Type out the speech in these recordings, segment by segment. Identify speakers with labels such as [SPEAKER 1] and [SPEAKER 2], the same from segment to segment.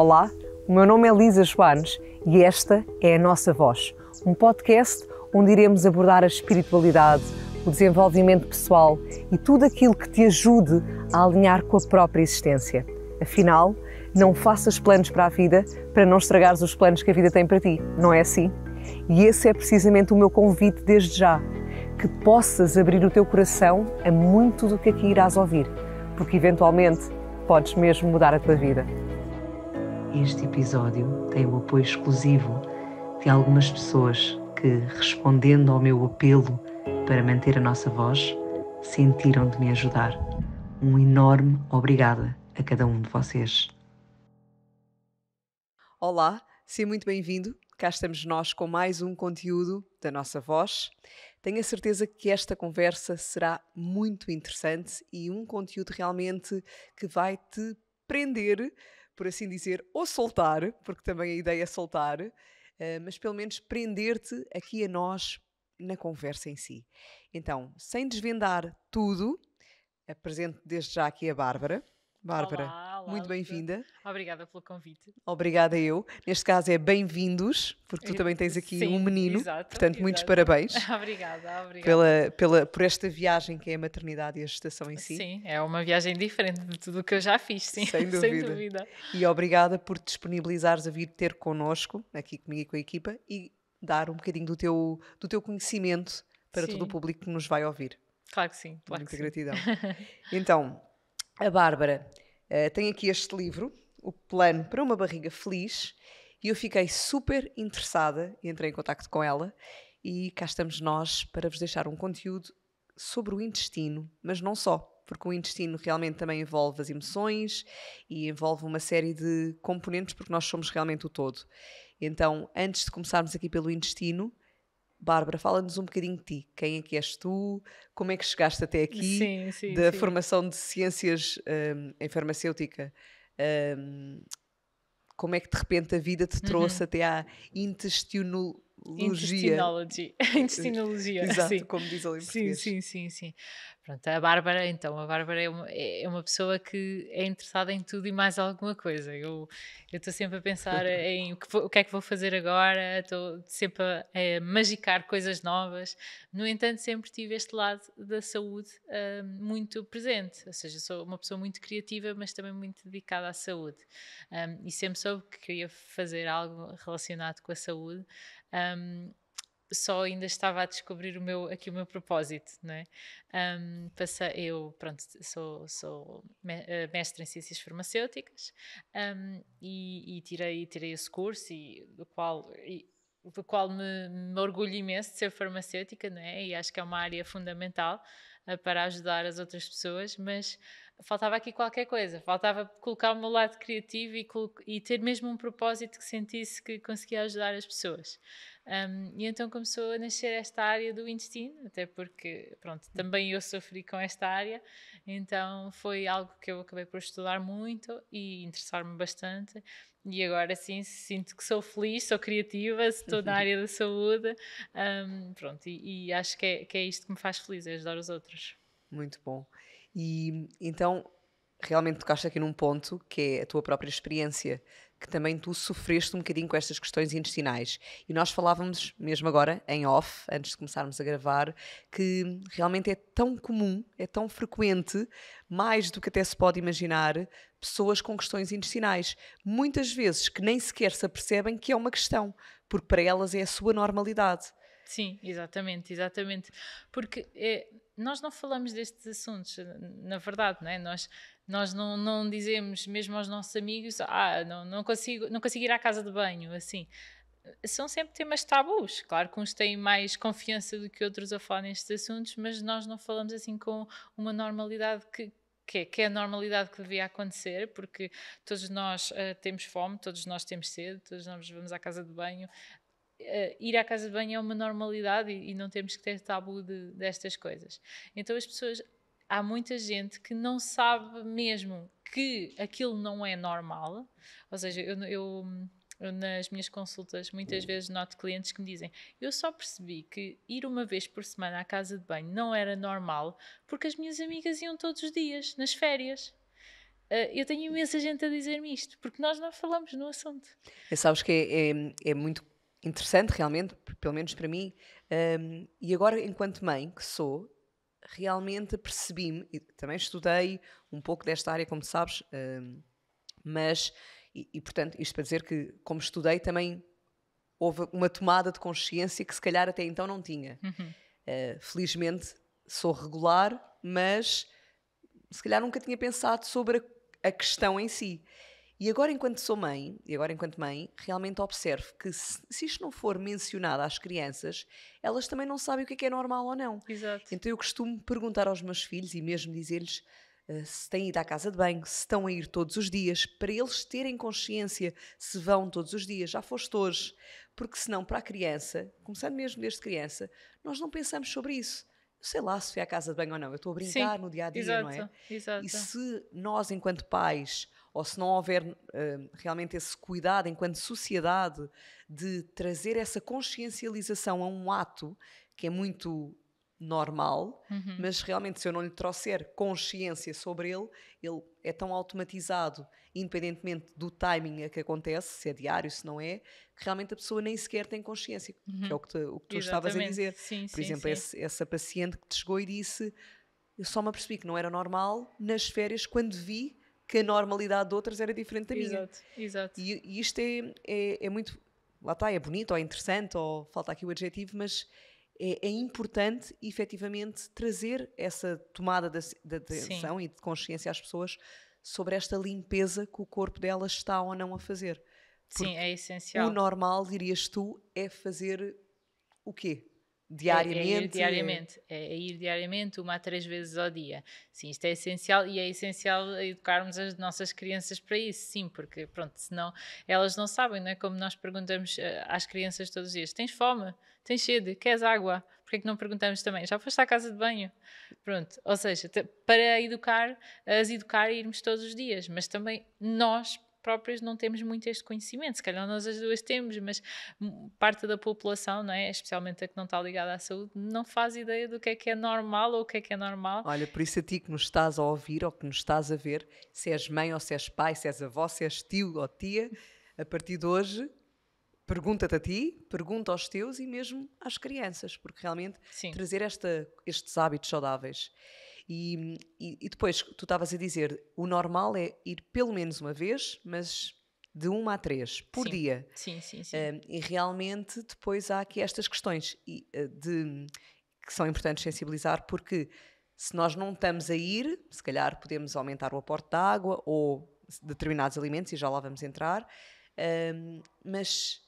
[SPEAKER 1] Olá, o meu nome é Lisa Joanes e esta é a nossa voz, um podcast onde iremos abordar a espiritualidade, o desenvolvimento pessoal e tudo aquilo que te ajude a alinhar com a própria existência. Afinal, não faças planos para a vida para não estragares os planos que a vida tem para ti, não é assim? E esse é precisamente o meu convite desde já, que possas abrir o teu coração a muito do que aqui irás ouvir, porque eventualmente podes mesmo mudar a tua vida. Este episódio tem o apoio exclusivo de algumas pessoas que, respondendo ao meu apelo para manter a nossa voz, sentiram de me ajudar. Um enorme obrigada a cada um de vocês. Olá, seja muito bem-vindo. Cá estamos nós com mais um conteúdo da nossa voz. Tenho a certeza que esta conversa será muito interessante e um conteúdo realmente que vai te prender por assim dizer, ou soltar, porque também a ideia é soltar, uh, mas pelo menos prender-te aqui a nós na conversa em si. Então, sem desvendar tudo, apresento desde já aqui a Bárbara. Bárbara, olá, olá, muito bem-vinda. Obrigada pelo convite. Obrigada eu. Neste caso é bem-vindos, porque tu também tens aqui sim, um menino. Exato, portanto, exato. muitos parabéns.
[SPEAKER 2] obrigada, obrigada. Pela,
[SPEAKER 1] pela, por esta viagem que é a maternidade e a gestação em si. Sim, é uma viagem diferente de tudo o que eu já fiz, sim. Sem dúvida. Sem dúvida. E obrigada por te disponibilizares a vir ter connosco, aqui comigo e com a equipa, e dar um bocadinho do teu, do teu conhecimento para sim. todo o público que nos vai ouvir.
[SPEAKER 2] Claro que sim. Claro Muita gratidão. Sim.
[SPEAKER 1] Então, a Bárbara uh, tem aqui este livro, O Plano para uma Barriga Feliz, e eu fiquei super interessada e entrei em contato com ela. E cá estamos nós para vos deixar um conteúdo sobre o intestino, mas não só, porque o intestino realmente também envolve as emoções e envolve uma série de componentes, porque nós somos realmente o todo. Então, antes de começarmos aqui pelo intestino, Bárbara, fala-nos um bocadinho de ti. Quem é que és tu? Como é que chegaste até aqui? Sim, sim, da sim. formação de ciências um, em farmacêutica. Um, como é que de repente a vida te uhum. trouxe uhum. até à intestinal Logia. Intestinologia. Exato, sim. como
[SPEAKER 2] diz ali em português. Sim, sim, sim, sim. Pronto, a Bárbara, então, a Bárbara é uma, é, é uma pessoa que é interessada em tudo e mais alguma coisa. Eu estou sempre a pensar em o que, o que, é que vou fazer agora, estou sempre a, a, magicar coisas novas. No entanto, sempre tive este lado da saúde uh, muito presente. Ou seja, sou uma pessoa muito criativa, mas também muito dedicada à saúde. Um, ah, e sempre soube que queria fazer algo relacionado com a saúde. Um, só ainda estava a descobrir o meu, aqui o meu propósito, não é? Um, passei, eu, pronto, sou, sou eh, mestre em ciências farmacêuticas um, e, e, tirei, tirei esse curso e, do qual... E, do qual me, me, orgulho imenso de ser farmacêutica, não é? E acho que é uma área fundamental uh, para ajudar as outras pessoas, mas faltava aqui qualquer coisa, faltava colocar o meu lado criativo e, e ter mesmo um propósito que sentisse que conseguia ajudar as pessoas. Um, e então começou a nascer esta área do intestino, até porque, pronto, também eu sofri com esta área, então foi algo que eu acabei por estudar muito e interessar-me bastante. E agora sim sinto que sou feliz, sou criativa, estou na área da saúde, um, pronto, e, e acho que é, que é isto que me faz feliz, é ajudar os outros.
[SPEAKER 1] Muito bom. E então, realmente tocaste aqui num ponto que é a tua própria experiência, que também tu sofreste um bocadinho com estas questões intestinais. E nós falávamos, mesmo agora, em off, antes de começarmos a gravar, que realmente é tão comum, é tão frequente, mais do que até se pode imaginar, pessoas com questões intestinais. Muitas vezes que nem sequer se apercebem que é uma questão, porque para elas é a sua normalidade.
[SPEAKER 2] Sim, exatamente, exatamente. Porque é, nós não falamos destes assuntos, na verdade, não é? Nós, nós não, não dizemos mesmo aos nossos amigos, ah, não, não, consigo, não consigo ir à casa de banho, assim. São sempre temas tabus. Claro que uns têm mais confiança do que outros a falar nestes assuntos, mas nós não falamos assim com uma normalidade que, que é, que é a normalidade que devia acontecer, porque todos nós uh, temos fome, todos nós temos sede, todos nós vamos à casa de banho, uh, ir à casa de banho é uma normalidade e, e não temos que ter tabu de, destas coisas. Então as pessoas, há muita gente que não sabe mesmo que aquilo não é normal. Ou seja, eu, eu, eu nas minhas consultas muitas hum. vezes noto clientes que me dizem: Eu só percebi que ir uma vez por semana à casa de banho não era normal porque as minhas amigas iam todos os dias, nas férias. Uh, eu tenho imensa gente a dizer-me isto, porque nós não falamos no assunto.
[SPEAKER 1] Eu sabes que é, é, é muito interessante realmente, pelo menos para mim. Um, e agora, enquanto mãe que sou, realmente percebi-me, e também estudei um pouco desta área, como sabes, um, mas, e, e, portanto, isto para dizer que, como estudei, também houve uma tomada de consciência que se calhar até então não tinha. Uhum. Uh, felizmente sou regular, mas se calhar nunca tinha pensado sobre a, a questão em si. E agora, enquanto sou mãe, e agora enquanto mãe, realmente observo que se, se isto não for mencionado às crianças, elas também não sabem o que é, que é normal ou não. Exato. Então eu costumo perguntar aos meus filhos e mesmo dizer-lhes uh, se têm ido à casa de banho, se estão a ir todos os dias, para eles terem consciência se vão todos os dias, já foste hoje, porque senão para a criança, começando mesmo desde criança, nós não pensamos sobre isso sei lá se fui à casa de banho ou não, eu estou a brincar Sim, no dia a dia, exato, não é? Exato. E se nós, enquanto pais, ou se não houver uh, realmente esse cuidado enquanto sociedade de trazer essa consciencialização a um ato que é muito normal, uhum. mas realmente se eu não lhe trouxer consciência sobre ele, ele é tão automatizado, independentemente do timing a que acontece, se é diário, se não é, que realmente a pessoa nem sequer tem consciência, uhum. que é o que, tu, o que tu estavas a dizer. Sim, Por sim, exemplo, sim. Esse, essa paciente que te chegou e disse eu só me apercebi que não era normal nas férias quando vi que a normalidade de outras era diferente da minha. Exato, exato. E, e isto é, é, é, muito. Lá está, é bonito, ou é interessante, ou falta aqui o adjetivo, mas é, é importante efetivamente trazer essa tomada de, de atenção Sim. e de consciência às pessoas sobre esta limpeza que o corpo delas está ou não a fazer. Porque Sim, é essencial. O normal, dirias tu, é fazer o quê? Diariamente? É, é ir diariamente,
[SPEAKER 2] é, é ir diariamente, uma a três vezes ao dia. Sim, isto é essencial e é essencial educarmos as nossas crianças para isso, sim, porque pronto, senão elas não sabem, não é? Como nós perguntamos eh, às crianças todos os dias: tens fome? Tens sede? Queres água? Porquê é que não perguntamos também? Já foste à casa de banho? Pronto, ou seja, para educar, as educar irmos todos os dias, mas também nós próprias não temos muito este conhecimento. Se calhar nós as duas temos, mas parte da população, não é? especialmente a que não está ligada à saúde, não faz ideia do que é que é normal ou o que é que é normal.
[SPEAKER 1] Olha, por isso a ti que nos estás a ouvir ou que nos estás a ver, se és mãe ou se és pai, se és avó, se és tio ou tia, a partir de hoje pergunta-te a ti, pergunta aos teus e mesmo às crianças, porque realmente Sim. trazer esta, estes hábitos saudáveis. E, e, e depois, tu estavas a dizer, o normal é ir pelo menos uma vez, mas de uma a três por sim. dia. Sim, sim, sim. e realmente depois há aqui estas questões de, eh, de, que são importantes sensibilizar, porque se nós não estamos a ir, se calhar podemos aumentar o aporte de água ou determinados alimentos, e já lá vamos entrar, mas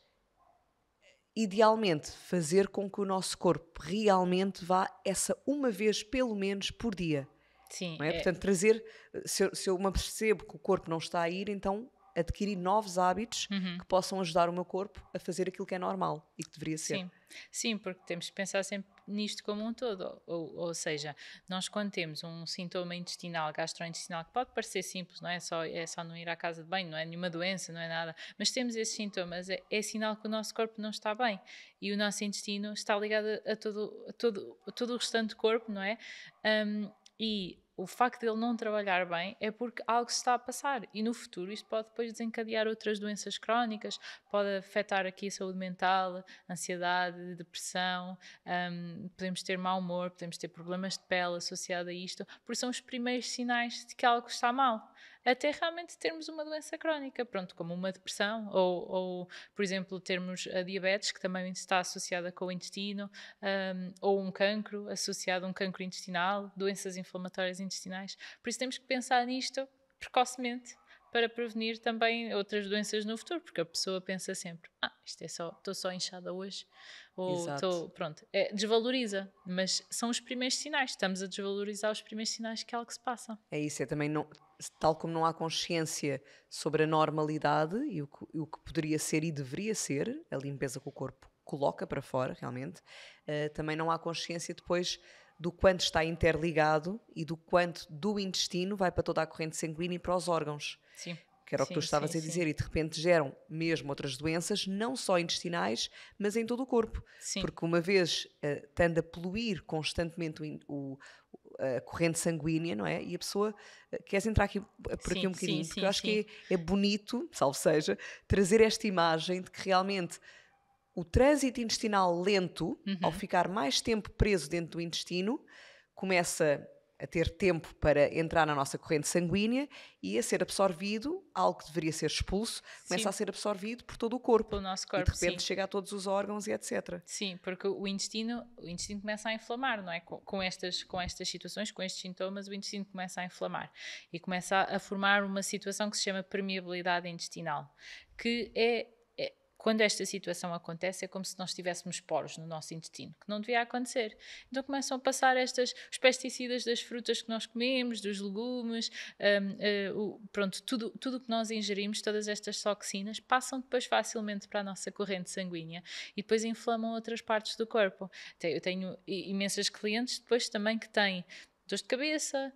[SPEAKER 1] idealmente fazer com que o nosso corpo realmente vá essa uma vez pelo menos por dia.
[SPEAKER 2] Sim. É? É. Portanto,
[SPEAKER 1] trazer, se eu, se eu me percebo que o corpo não está a ir, então adquirir novos hábitos uhum. que possam ajudar o meu corpo a fazer aquilo que é normal e que deveria ser. Sim,
[SPEAKER 2] Sim porque temos de pensar sempre nisto como um todo. Ou, ou, seja, nós quando temos um sintoma intestinal, gastrointestinal, que pode parecer simples, não é só, é só não ir à casa de banho, não é nenhuma doença, não é nada, mas temos esses sintomas, é, é sinal que o nosso corpo não está bem e o nosso intestino está ligado a todo, a todo, a todo o restante do corpo, não é? Um, e o facto dele não trabalhar bem é porque algo se está a passar e no futuro isso pode depois desencadear outras doenças crónicas, pode afetar aqui a saúde mental, ansiedade, depressão, um, podemos ter mau humor, podemos ter problemas de pele associado a isto, porque são os primeiros sinais de que algo está mal até realmente termos uma doença crónica, pronto, como uma depressão ou, ou por exemplo, termos a diabetes, que também está associada com o intestino, um, ou um cancro associado a um cancro intestinal, doenças inflamatórias intestinais. Por isso temos que pensar nisto precocemente para prevenir também outras doenças no futuro, porque a pessoa pensa sempre, ah, isto é só, estou só inchada hoje, ou estou, pronto, é, desvaloriza, mas são os primeiros sinais, estamos a desvalorizar os primeiros sinais que é algo que se passa.
[SPEAKER 1] É isso, é também não, tal como não há consciência sobre a normalidade e o que, o que poderia ser e deveria ser, a limpeza que o corpo coloca para fora, realmente, uh, também não há consciência depois do quanto está interligado e do quanto do intestino vai para toda a corrente sanguínea e para os órgãos. Sim. Que era sim, o que tu estavas sim, a dizer, e de repente geram mesmo outras doenças, não só intestinais, mas em todo o corpo. Porque uma vez uh, tende a poluir constantemente o, o a corrente sanguínea, não é? E a pessoa eh, queres entrar aqui por aqui um bocadinho, sim, porque sim, eu acho que é, é, bonito, salvo seja, trazer esta imagem de que realmente o trânsito intestinal lento, uhum. ao ficar mais tempo preso dentro do intestino, começa a ter tempo para entrar na nossa corrente sanguínea e a ser absorvido, algo que deveria ser expulso, começa a ser
[SPEAKER 2] absorvido por todo o corpo. Pelo nosso corpo, e de repente sim. chega a todos os órgãos e etc. Sim, porque o intestino, o intestino começa a inflamar, não é? Com, com, estas, com estas situações, com estes sintomas, o intestino começa a inflamar e começa a formar uma situação que se chama permeabilidade intestinal, que é quando esta situação acontece, é como se nós tivéssemos poros no nosso intestino, que não devia acontecer. Então começam a passar estas, os pesticidas das frutas que nós comemos, dos legumes, um, uh, eh, o, pronto, tudo o que nós ingerimos, todas estas toxinas, passam depois facilmente para a nossa corrente sanguínea e depois inflamam outras partes do corpo. Eu tenho imensas clientes depois também que têm dores de cabeça,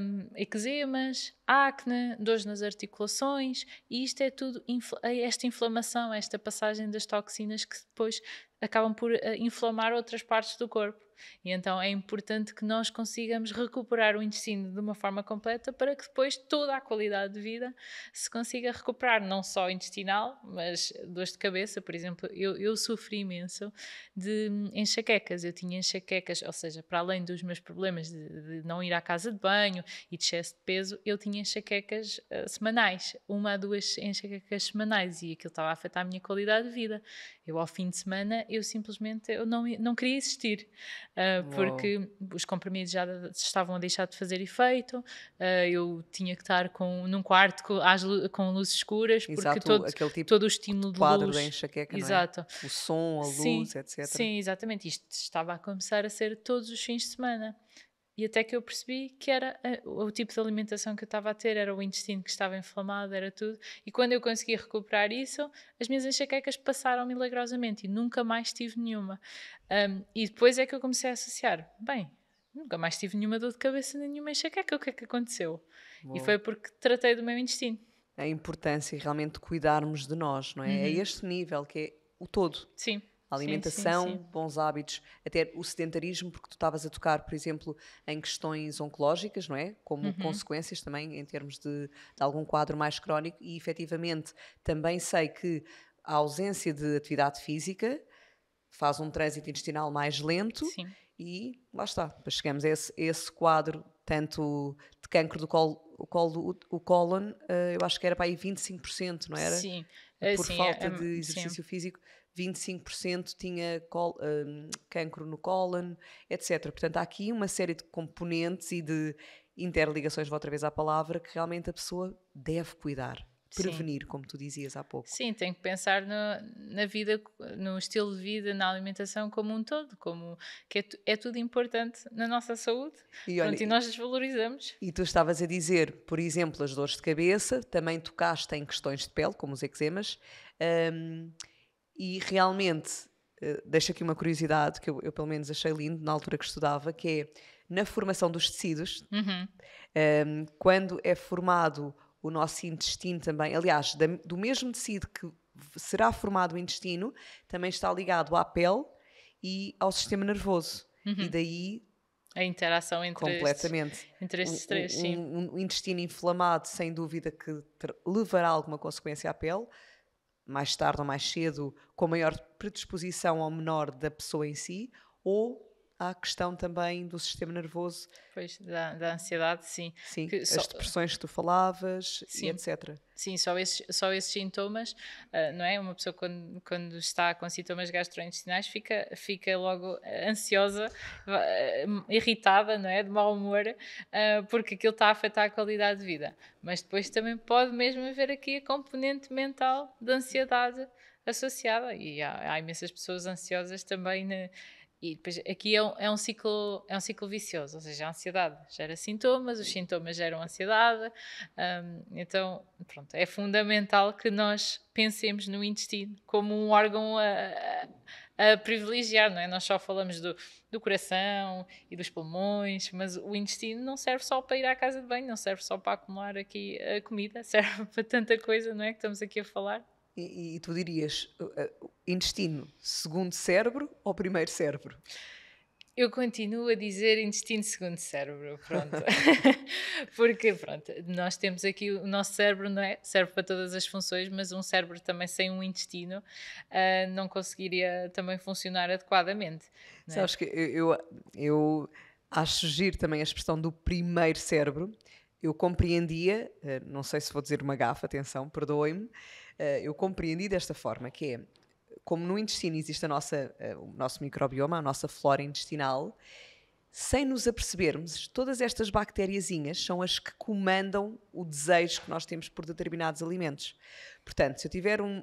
[SPEAKER 2] um, eczemas, acne, dores nas articulações, e isto é tudo infl é esta inflamação, esta passagem das toxinas que depois acabam por uh, inflamar outras partes do corpo. E então é importante que nós consigamos recuperar o intestino de uma forma completa para que depois toda a qualidade de vida se consiga recuperar, não só intestinal, mas dores de cabeça, por exemplo. Eu, eu sofri imenso de enxaquecas. Eu tinha enxaquecas, ou seja, para além dos meus problemas de, de não ir à casa de banho e de excesso de peso, eu tinha enxaquecas uh, semanais, uma a duas enxaquecas semanais, e aquilo estava a afetar a minha qualidade de vida. Eu, ao fim de semana, eu simplesmente eu não, não queria existir uh, porque os comprimidos já estavam a deixar de fazer efeito, uh, eu tinha que estar com, num quarto com, com luzes escuras, porque todo todo, tipo todo o estímulo de luz... Enxaqueca, é? Exato. É? O som, a luz, etc. Sim, exatamente. Isto estava a começar a ser todos os fins de semana. E até que eu percebi que era a, o tipo de alimentação que eu estava a ter, era o intestino que estava inflamado, era tudo. E quando eu consegui recuperar isso, as minhas enxaquecas passaram milagrosamente e nunca mais tive nenhuma. Um, e depois é que eu comecei a associar: bem, nunca mais tive nenhuma dor de cabeça, nem nenhuma enxaqueca, o que é que aconteceu? E foi porque tratei do meu intestino.
[SPEAKER 1] A importância realmente de cuidarmos de nós, não é? é uhum. É este nível que é o todo. Sim. A alimentação, sim, sim, sim. bons hábitos, até o sedentarismo, porque tu estavas a tocar, por exemplo, em questões oncológicas, não é? Como uhum. consequências também em termos de, de algum quadro mais crónico, e efetivamente também sei que a ausência de atividade física faz um trânsito intestinal mais lento Sim. e lá está. Depois chegamos a esse, esse quadro, tanto de cancro do colo, o, colo, o colon eh, eu acho que era para aí 25%, não era? Sim. Por Sim, é, falta é, de exercício sim. físico, 25% tinha col, um, cancro no cólon, etc. Portanto, há aqui uma série de componentes e de interligações, vou outra vez à palavra, que realmente a pessoa deve cuidar, prevenir, Sim. como tu dizias há pouco.
[SPEAKER 2] Sim, tem que pensar no, na vida, no estilo de vida, na alimentação como um todo, como que é, é tudo importante na nossa saúde e, olha, Pronto, e nós desvalorizamos.
[SPEAKER 1] E tu estavas a dizer, por exemplo, as dores de cabeça, também tocaste em questões de pele, como os eczemas. Um, e realmente, eh, deixo aqui uma curiosidade que eu, eu, pelo menos achei lindo na altura que estudava, que é na formação dos tecidos, uhum. um, ehm, quando é formado o nosso intestino também, aliás, da, do mesmo tecido que será formado o intestino, também está ligado à pele e ao sistema nervoso. Uhum. E daí a interação entre completamente estes, entre estes três, um, sim. Um, intestino inflamado, sem dúvida, que levará alguma consequência à pele mais tarde ou mais cedo, com maior predisposição ao menor da pessoa em si, ou há a questão também do sistema nervoso.
[SPEAKER 2] Pois, da, da ansiedade, sim.
[SPEAKER 1] Sim, que as só, depressões que tu falavas sim, e etc.
[SPEAKER 2] Sim, só esses, só esses sintomas, uh, não é? Uma pessoa quando, quando está com sintomas gastrointestinais fica, fica logo ah, ansiosa, uh, irritada, não é? De mau humor, uh, porque aquilo está a afetar a qualidade de vida. Mas depois também pode mesmo haver aqui a componente mental de ansiedade associada e há, há imensas pessoas ansiosas também na, e depois aqui é um, é um, ciclo, é um ciclo vicioso, ou seja, a ansiedade gera sintomas, os sintomas geram ansiedade. Um, então, pronto, é fundamental que nós pensemos no intestino como um órgão a, a privilegiar, não é? Nós só falamos do, do coração e dos pulmões, mas o intestino não serve só para ir à casa de banho, não serve só para acumular aqui a eh, comida, serve para tanta coisa, não é? Que estamos aqui a falar.
[SPEAKER 1] E, e tu dirias uh, uh, intestino, segundo cérebro ou primeiro cérebro?
[SPEAKER 2] Eu continuo a dizer intestino segundo cérebro, pronto. Porque, pronto, nós temos aqui o nosso cérebro, não é? Serve para todas as funções, mas um cérebro também sem um intestino uh, não conseguiria também funcionar adequadamente. É? Sabes
[SPEAKER 1] que eu, eu, eu acho giro também a expressão do primeiro cérebro. Eu compreendia, ah, não sei se vou dizer uma gafa, atenção, perdoem-me eh, eu compreendi desta forma, que é, como no intestino existe a nossa, eh, o nosso microbioma, a nossa flora intestinal, sem nos apercebermos, todas estas bactériazinhas são as que comandam o desejo que nós temos por determinados alimentos. Portanto, se eu tiver um,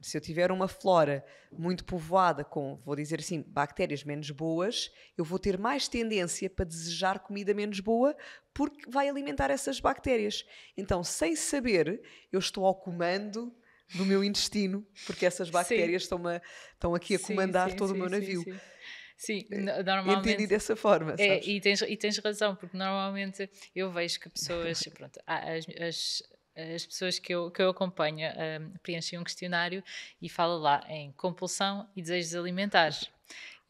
[SPEAKER 1] se eu tiver uma flora muito povoada com, vou dizer assim, bactérias menos boas, eu vou ter mais tendência para desejar comida menos boa porque vai alimentar essas bactérias. Então, sem saber, eu estou ao comando do meu intestino, porque essas bactérias estão, estão aqui a comandar sim, sim, todo sim, o meu navio.
[SPEAKER 2] Sim, é, normalmente. Entendi dessa forma. É, e, tens, e tens razão, porque normalmente eu vejo que pessoas. pronto, as, as, as, pessoas que eu, que eu acompanho um, preenchem um questionário e fala lá em compulsão e desejos alimentares.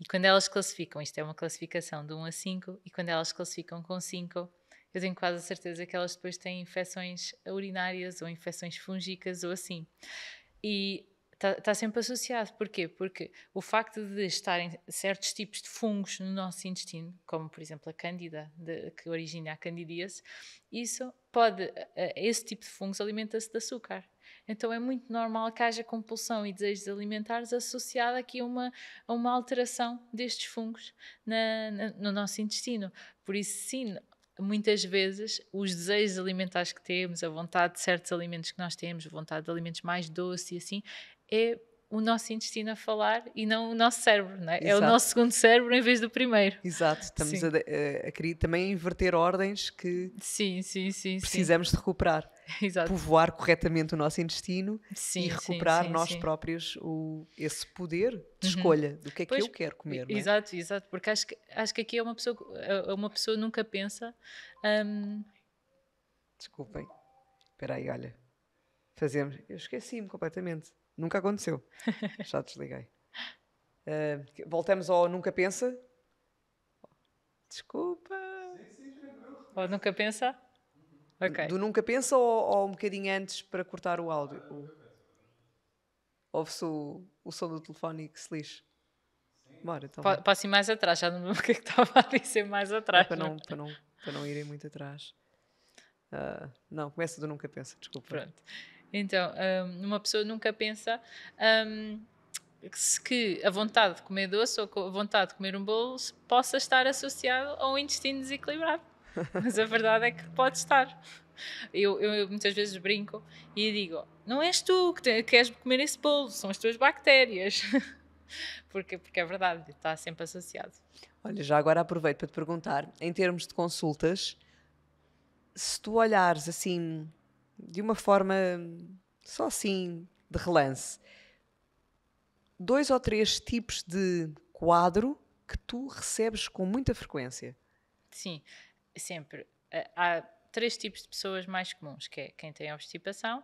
[SPEAKER 2] E quando elas classificam, isto é uma classificação de 1 a 5, e quando elas classificam com 5, eu tenho quase a certeza que elas depois têm infecções urinárias ou infecções fúngicas ou assim. E está tá sempre associado. Porquê? Porque o facto de estarem certos tipos de fungos no nosso intestino, como por exemplo a candida, de, que origina a candidíase, isso pode, eh, eh, esse tipo de fungos alimenta-se de açúcar. Então é muito normal que haja compulsão e desejos alimentares associada aqui a uma, a uma alteração destes fungos na, na, no nosso intestino. Por isso, sim, muitas vezes os desejos alimentares que temos, a vontade de certos alimentos que nós temos, a vontade de alimentos mais doces e assim, é o nosso intestino a falar e não o nosso cérebro, não é? É o nosso segundo cérebro
[SPEAKER 1] em vez do primeiro. Exato, estamos a, eh, a, querer também inverter ordens que sim, sim, sim, precisamos de recuperar. Exato. Povoar corretamente o nosso intestino e recuperar nós próprios o, esse poder de uhum. escolha do que é pois, que eu quero comer. É? Exato,
[SPEAKER 2] exato, porque acho que, acho que aqui é uma pessoa, é, é uma pessoa nunca pensa. Hum,
[SPEAKER 1] Desculpem, espera aí, olha, fazemos.
[SPEAKER 2] Eu esqueci-me completamente.
[SPEAKER 1] Nunca aconteceu. Já desliguei. Uh, voltamos ao Nunca Pensa. Desculpa.
[SPEAKER 2] Ou Nunca Pensa?
[SPEAKER 1] Okay. Do Nunca Pensa ou, ou, um bocadinho antes para cortar o áudio? Ouve-se o, o som do telefone que se lixe. Bora, então. Pa,
[SPEAKER 2] mais atrás, já não lembro o que é que estava a dizer mais atrás. É para, não, não,
[SPEAKER 1] para, não, para não irem muito atrás. Uh, não, começa do Nunca Pensa, desculpa. Pronto.
[SPEAKER 2] Então, um, uma pessoa nunca pensa um, que a vontade de comer doce ou a vontade de comer um bolo possa estar associado a um intestino desequilibrado. Mas a verdade é que pode estar. Eu, eu, eu, muitas vezes brinco e digo: não és tu que, te, que queres comer esse bolo, são as tuas bactérias. porque, porque é verdade, está sempre associado.
[SPEAKER 1] Olha, já agora aproveito para te perguntar: em termos de consultas, se tu olhares assim de uma forma só assim, de relance, dois ou três tipos de quadro que tu recebes com muita frequência.
[SPEAKER 2] Sim, sempre. Eh, há três tipos de pessoas mais comuns, que é quem tem obstipação,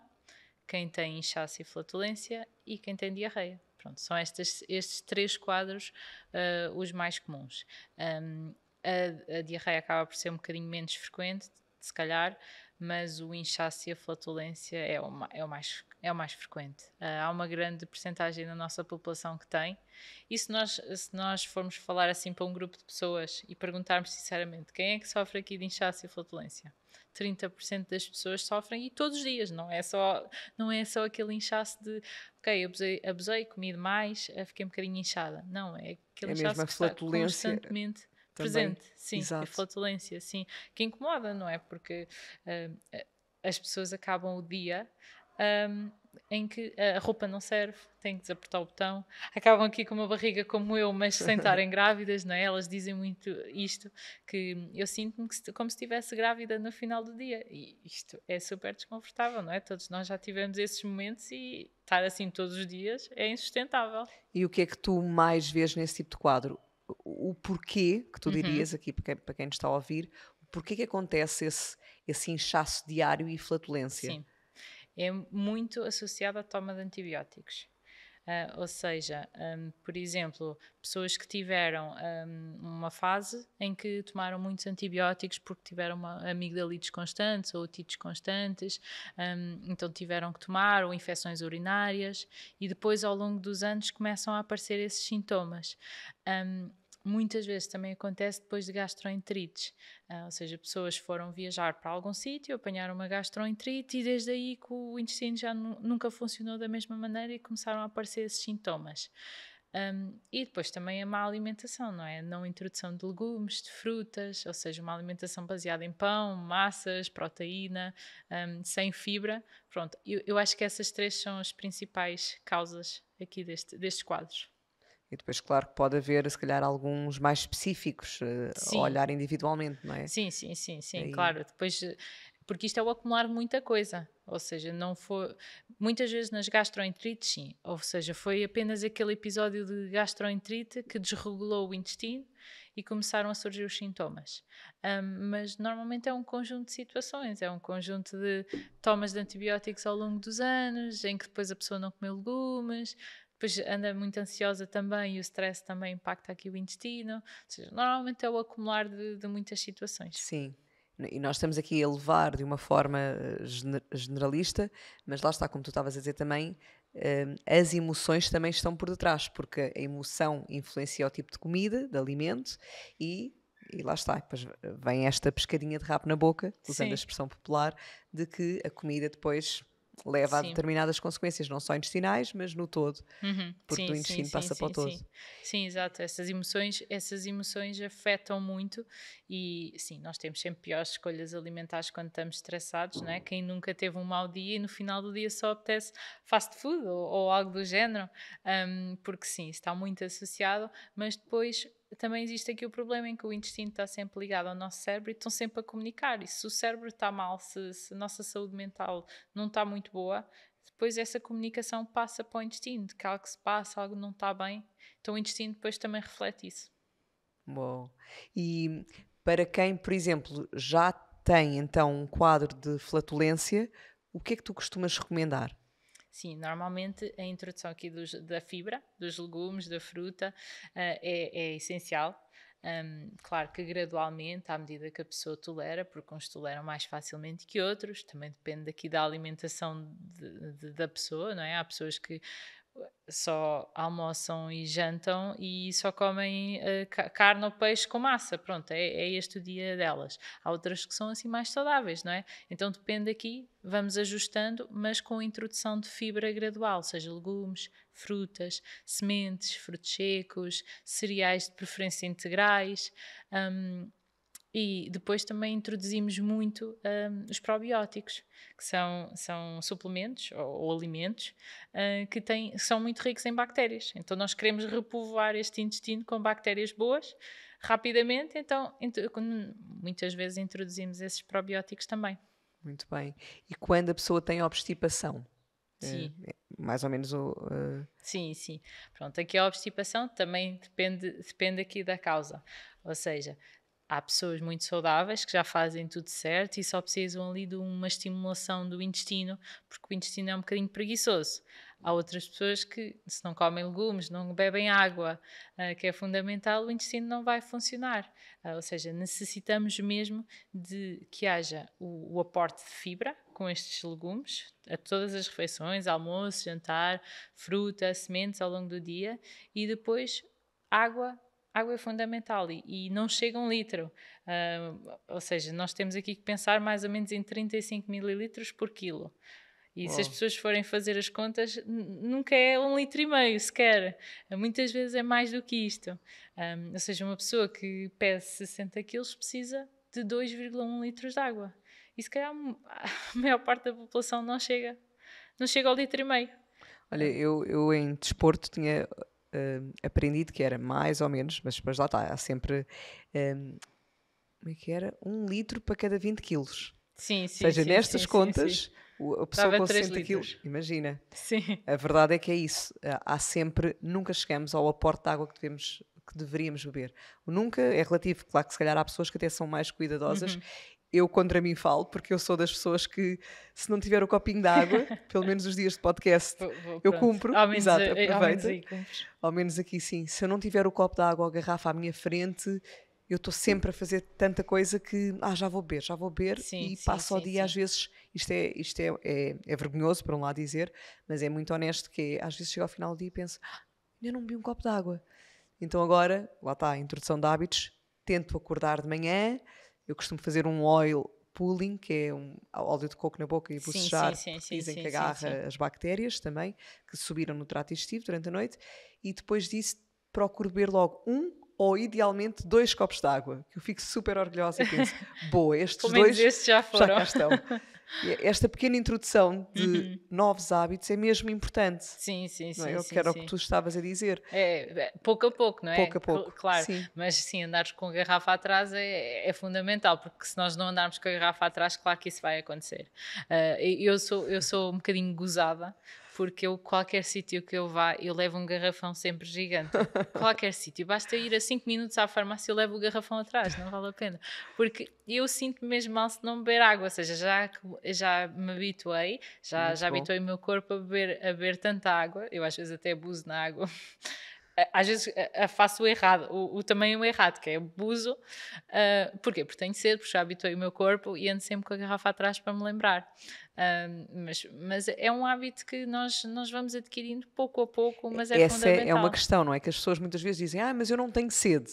[SPEAKER 2] quem tem inchaço e flatulência e quem tem diarreia. Pronto, são estes, estes três quadros uh, os mais comuns. Um, a, a diarreia acaba por ser um bocadinho menos frequente, se calhar, mas o inchaço e a flatulência é o, é o, mais, é o mais frequente. Ah, há uma grande percentagem da nossa população que tem, e se nós, se nós formos falar assim para um grupo de pessoas e perguntarmos sinceramente quem é que sofre aqui de inchaço e flatulência? 30% das pessoas sofrem e todos os dias, não é só, não é só aquele inchaço de ok, abusei, abusei comi demais, fiquei um bocadinho inchada. Não, é aquele é inchaço que está constantemente Presente, sim, Exato. a flatulência, sim, que incomoda, não é? Porque uh, as pessoas acabam o dia um, em que a roupa não serve, têm que desapertar o botão, acabam aqui com uma barriga como eu, mas sem estarem grávidas, não é? Elas dizem muito isto, que eu sinto-me como se estivesse grávida no final do dia, e isto é super desconfortável, não é? Todos nós já tivemos esses momentos e estar assim todos os dias é insustentável.
[SPEAKER 1] E o que é que tu mais vês nesse tipo de quadro? o porquê que tu uhum. dirias uhum. aqui para quem, para quem nos está a ouvir, porquê que acontece esse, esse inchaço diário e flatulência? Sim.
[SPEAKER 2] É muito associado à toma de antibióticos. Uh, ou seja, um, por exemplo, pessoas que tiveram um, uma fase em que tomaram muitos antibióticos porque tiveram uma amigdalites constantes ou otites constantes, um, então tiveram que tomar, ou infecções urinárias, e depois ao longo dos anos começam a aparecer esses sintomas muitas vezes também acontece depois de gastroenterites, ah, ou seja, pessoas foram viajar para algum sítio, apanharam uma gastroenterite e desde aí que o intestino já nunca funcionou da mesma maneira e começaram a aparecer esses sintomas. Um, e depois também a má alimentação, não é? Não introdução de legumes, de frutas, ou seja, uma alimentação baseada em pão, massas, proteína, um, sem fibra. Pronto, eu, eu acho que essas três são as principais causas aqui deste, destes quadros.
[SPEAKER 1] E depois, claro, que pode haver, se calhar, alguns mais específicos eh, a olhar individualmente, não é? Sim,
[SPEAKER 2] sim, sim, sim, Aí... claro. Depois, eh, porque isto é o acumular muita coisa. Ou seja, não foi. Muitas vezes nas gastroenterites, sim. Ou seja, foi apenas aquele episódio de gastroenterite que desregulou o intestino e começaram a surgir os sintomas. Um, mas normalmente é um conjunto de situações, é um conjunto de tomas de antibióticos ao longo dos anos, em que depois a pessoa não comeu legumes, depois anda muito ansiosa também e o stress também impacta aqui o intestino. Ou seja, normalmente é o acumular de, de muitas situações. Sim.
[SPEAKER 1] E nós estamos aqui a levar de uma forma eh, generalista, mas lá está, como tu estavas a dizer também, ehm, as emoções também estão por detrás, porque a emoção influencia o tipo de comida, de alimento, e, e lá está, depois vem esta pescadinha de rabo na boca, usando Sim. a expressão popular, de que a comida depois leva sim. a determinadas consequências, não só intestinais, mas no todo, uhum. porque sim, intestino sim, passa para o todo. Sim.
[SPEAKER 2] sim, exato. Essas emoções, essas emoções afetam muito e sim, nós temos sempre piores escolhas alimentares quando estamos estressados, não é? Quem nunca teve um mau dia e no final do dia só apetece fast food ou, ou algo do género, um, porque sim, está muito associado, mas depois também existe aqui o problema em que o intestino está sempre ligado ao nosso cérebro e estão sempre a comunicar. E se o cérebro está mal, se, se a nossa saúde mental não está muito boa, depois essa comunicação passa para o intestino, de que algo se passa, algo não está bem. Então o intestino depois também reflete isso.
[SPEAKER 1] Bom. E para quem, por exemplo, já tem então um quadro de flatulência, o que é que tu costumas recomendar?
[SPEAKER 2] Sim, normalmente a introdução aqui dos, da fibra, dos legumes, da fruta, uh, é, é essencial. Um, claro que gradualmente, à medida que a pessoa tolera, porque uns toleram mais facilmente que outros, também depende aqui da alimentação de, de, da pessoa, não é? Há pessoas que só almoçam e jantam e só comem uh, carne ou peixe com massa. Pronto, é, é, este o dia delas. Há outras que são assim mais saudáveis, não é? Então depende aqui, vamos ajustando, mas com introdução de fibra gradual, seja legumes, frutas, sementes, frutos secos, cereais de preferência integrais. Um, e depois também introduzimos muito um, os probióticos, que são, são suplementos ou, ou alimentos uh, que têm, são muito ricos em bactérias. Então nós queremos repovoar este intestino com bactérias boas rapidamente, então muitas vezes introduzimos esses probióticos também.
[SPEAKER 1] Muito bem. E quando a pessoa tem obstipação? É, sim. É, mais ou menos o. Uh...
[SPEAKER 2] Sim, sim. Pronto, aqui a obstipação também depende, depende aqui da causa. Ou seja, há pessoas muito saudáveis que já fazem tudo certo e só precisam ali de uma estimulação do intestino, porque o intestino é um bocadinho preguiçoso. Há outras pessoas que, se não comem legumes, não bebem água, eh, que é fundamental, o intestino não vai funcionar. Eh, ou seja, necessitamos mesmo de que haja o, o aporte de fibra com estes legumes, a todas as refeições, almoço, jantar, fruta, sementes ao longo do dia, e depois água água é fundamental e, e não chega um litro. Uh, ou seja, nós temos aqui que pensar mais ou menos em 35 mililitros por quilo. E Uau. se as pessoas forem fazer as contas, nunca é um litro e meio sequer. Muitas vezes é mais do que isto. Um, ah, ou seja, uma pessoa que pesa 60 quilos precisa de 2,1 litros de água. E se calhar a maior parte da população não chega. Não chega ao litro e meio.
[SPEAKER 1] Olha, eu, eu em desporto tinha uh, aprendido que era mais ou menos, mas, mas lá está, há sempre. Um, como é que era? Um litro para cada 20 quilos. Sim, sim. Ou seja, sim, nestas sim, contas, sim, a pessoa com 60 quilos. Imagina. Sim. A verdade é que é isso. Há sempre, nunca chegamos ao aporte de água que devemos que deveríamos beber. O nunca é relativo, claro que se calhar há pessoas que até são mais cuidadosas uhum eu contra mim falo, porque eu sou das pessoas que, se não tiver o copinho de água, pelo menos os dias de podcast, vou, vou, eu cumpro. Ao menos, Exato, aproveito. Eh, ao menos, ao menos, aqui sim. Se eu não tiver o copo de água ou a garrafa à minha frente, eu estou sempre a fazer tanta coisa que, ah, já vou beber, já vou beber, sim, e sim, passo sim, o dia às vezes. Isto, é, isto é, é, é, vergonhoso, por um lado, dizer, mas é muito honesto que é, às vezes chego ao final do dia e penso, ah, ainda não bebi um copo de água. Então agora, lá está a introdução de hábitos, tento acordar de manhã eu costumo fazer um oil pulling, que é um óleo de coco na boca e bocejar, sim, sim, sim, dizem que agarra as bactérias também, que subiram no trato digestivo durante a noite, e depois disso procuro beber logo um ou idealmente dois copos de água, que eu fico super orgulhosa e penso, boa, estes dois este já, foram. já cá estão. É esta pequena introdução de uhum. novos hábitos é mesmo importante. Sim, sim, é? sim. Não Eu quero o que tu estavas a dizer.
[SPEAKER 2] É, é, pouco a pouco, não é? Pouco a pouco. Claro. Sim. Mas sim, andares com a garrafa atrás é, é, fundamental, porque se nós não andarmos com a garrafa atrás, claro que isso vai acontecer. Uh, eu, sou, eu sou um bocadinho gozada porque eu, qualquer sítio que eu vá, eu levo um garrafão sempre gigante. qualquer sítio. Basta ir a 5 minutos à farmácia, eu levo o garrafão atrás, não vale a pena. Porque eu sinto-me mesmo mal se não beber água, ou seja, já, já me habituei, já, já habituei o meu corpo a beber, a beber tanta água, eu às vezes até abuso na água. às vezes faço o errado, o, o errado, que é abuso. Uh, porquê? Porque tenho sede, porque já habituei o meu corpo e ando sempre com a garrafa atrás para me lembrar. Um, mas, mas é um hábito que nós, nós vamos adquirindo pouco a pouco, mas é Essa fundamental. É, Essa é uma questão,
[SPEAKER 1] não é? Que as pessoas muitas vezes dizem, ah, mas eu não tenho sede,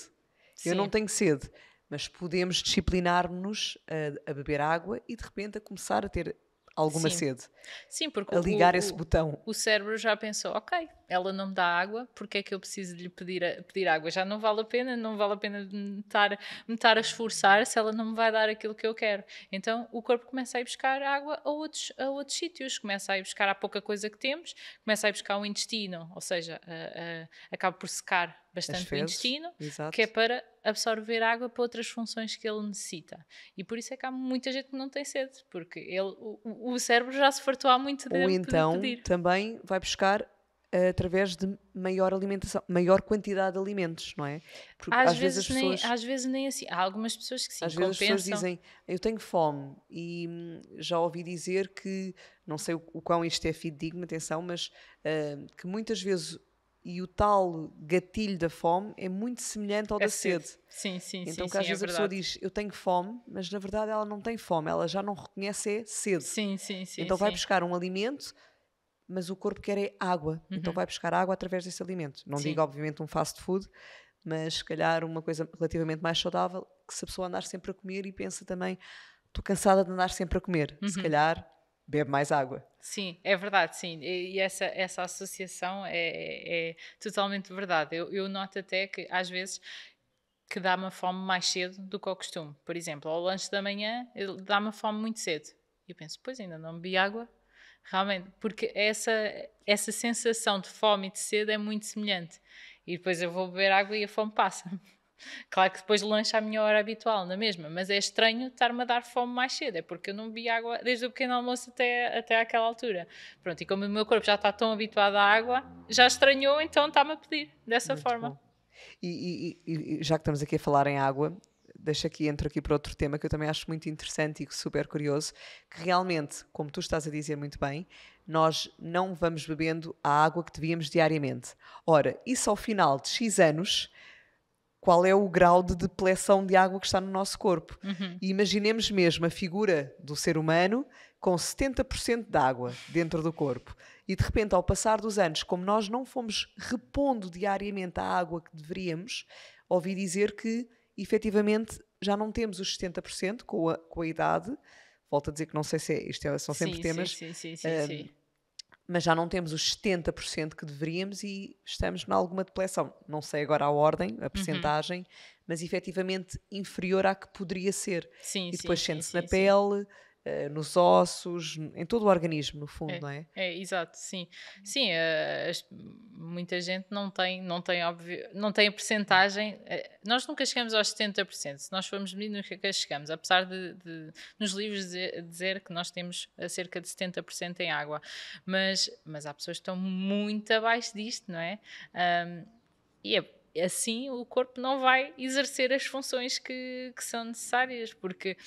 [SPEAKER 1] Sim. eu não tenho sede. Mas podemos disciplinar-nos a, a beber água e de repente
[SPEAKER 2] a começar a ter alguma Sim. sede. Sim, porque a ligar o, esse botão. O cérebro já pensou, ok, ela não me dá água, porque é que eu preciso de lhe pedir, pedir água? Já não vale a pena, não vale a pena me estar, me estar a esforçar se ela não me vai dar aquilo que eu quero. Então o corpo começa a ir buscar água a outros, a outros sítios, começa a ir buscar a pouca coisa que temos, começa a ir buscar o intestino, ou seja, acaba por secar bastante fezes, o intestino, exato. que é para absorver água para outras funções que ele necessita. E por isso é que há muita gente que não tem sede, porque ele, o, o cérebro já se fartou há muito tempo. Ou então pedir.
[SPEAKER 1] também vai buscar através de maior alimentação, maior quantidade de alimentos, não é? Porque às, às vezes, vezes pessoas, nem,
[SPEAKER 2] às vezes nem assim. Há algumas pessoas que sim, Às compensam. vezes as pessoas dizem,
[SPEAKER 1] eu tenho fome e hum, já ouvi dizer que, não sei o, o quão isto é fidedigno, atenção, mas uh, que muitas vezes e o tal gatilho da fome é muito semelhante ao é da sede. sede. Sim, sim, então, sim. Então, às é vezes é a pessoa diz eu tenho fome, mas na verdade ela não tem fome, ela já não reconhece é sede. Sim, sim, sim. Então, sim. vai buscar um alimento mas o corpo quer é água, então uhum. então vai buscar água através desse alimento. Não Sim. digo, obviamente, um fast food, mas se calhar uma coisa relativamente mais saudável, que se a pessoa andar sempre a comer e pensa também, estou cansada de andar sempre a comer, uhum. se calhar bebe mais água.
[SPEAKER 2] Sim, é verdade, sim. E essa, essa associação é, é, é, totalmente verdade. Eu, eu noto até que às vezes que dá-me fome mais cedo do que ao costume. Por exemplo, ao lanche da manhã dá-me fome muito cedo. E eu penso, pois ainda não bebi água, Realmente, porque essa, essa sensação de fome e de sede é muito semelhante. E depois eu vou beber água e a fome passa. Claro que depois lanche à minha hora habitual, na é mesma, mas é estranho estar-me a dar fome mais cedo, é porque eu não bebi água desde o pequeno almoço até, até aquela altura. Pronto, e como o meu corpo já está tão habituado à água, já estranhou, então está-me a pedir dessa Muito forma.
[SPEAKER 1] E, e, e, já que estamos aqui a falar em água, deixo aqui, entro aqui para outro tema que eu também acho muito interessante e super curioso, que realmente, como tu estás a dizer muito bem, nós não vamos bebendo a água que devíamos diariamente. Ora, isso ao final de X anos, qual é o grau de depleção de água que está no nosso corpo? Uhum. E imaginemos mesmo a figura do ser humano com 70% de água dentro do corpo. E de repente, ao passar dos anos, como nós não fomos repondo diariamente a água que deveríamos, ouvi dizer que efetivamente já não temos os 70% com a, com a idade. Volto a dizer que não sei se é, isto é, são sempre sim, temas. Sim, sim, sim, uh, sim, Mas já não temos os 70% que deveríamos e estamos em alguma depressão. Não sei agora a ordem, a percentagem, uhum. mas efetivamente inferior à que poderia ser. Sim, e depois sente-se na pele eh, nos ossos, em todo o organismo, no fundo, é, não é?
[SPEAKER 2] É, exato, sim. Uhum. Sim, eh, as, muita gente não tem, não tem, óbvio, não tem a percentagem. Eh, nós nunca chegamos aos 70%. Se nós formos medir, nunca chegamos, apesar de, de nos livros dizer, dizer, que nós temos cerca de 70% em água. Mas, mas há pessoas que estão muito abaixo disto, não é? Um, e é assim o corpo não vai exercer as funções que, que são necessárias, porque